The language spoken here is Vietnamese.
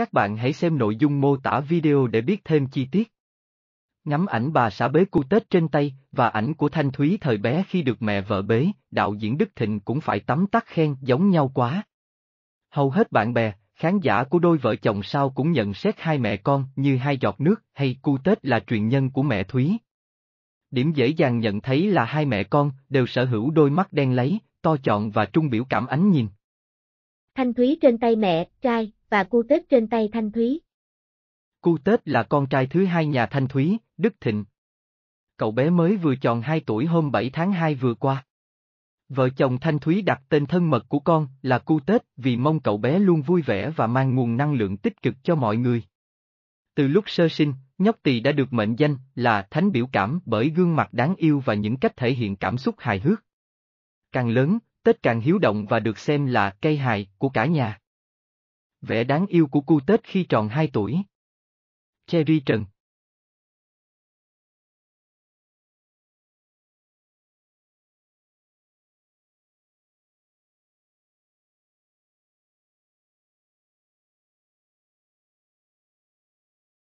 Các bạn hãy xem nội dung mô tả video để biết thêm chi tiết. Ngắm ảnh bà xã bế cu Tết trên tay và ảnh của Thanh Thúy thời bé khi được mẹ vợ bế, đạo diễn Đức Thịnh cũng phải tắm tắt khen giống nhau quá. Hầu hết bạn bè, khán giả của đôi vợ chồng sau cũng nhận xét hai mẹ con như hai giọt nước hay cu Tết là truyền nhân của mẹ Thúy. Điểm dễ dàng nhận thấy là hai mẹ con đều sở hữu đôi mắt đen lấy, to chọn và trung biểu cảm ánh nhìn. Thanh Thúy trên tay mẹ, trai, và cu tết trên tay Thanh Thúy. Cu tết là con trai thứ hai nhà Thanh Thúy, Đức Thịnh. Cậu bé mới vừa tròn 2 tuổi hôm 7 tháng 2 vừa qua. Vợ chồng Thanh Thúy đặt tên thân mật của con là Cu Tết vì mong cậu bé luôn vui vẻ và mang nguồn năng lượng tích cực cho mọi người. Từ lúc sơ sinh, nhóc tỳ đã được mệnh danh là Thánh Biểu Cảm bởi gương mặt đáng yêu và những cách thể hiện cảm xúc hài hước. Càng lớn, Tết càng hiếu động và được xem là cây hài của cả nhà. Vẻ đáng yêu của cu tết khi tròn 2 tuổi. Cherry Trần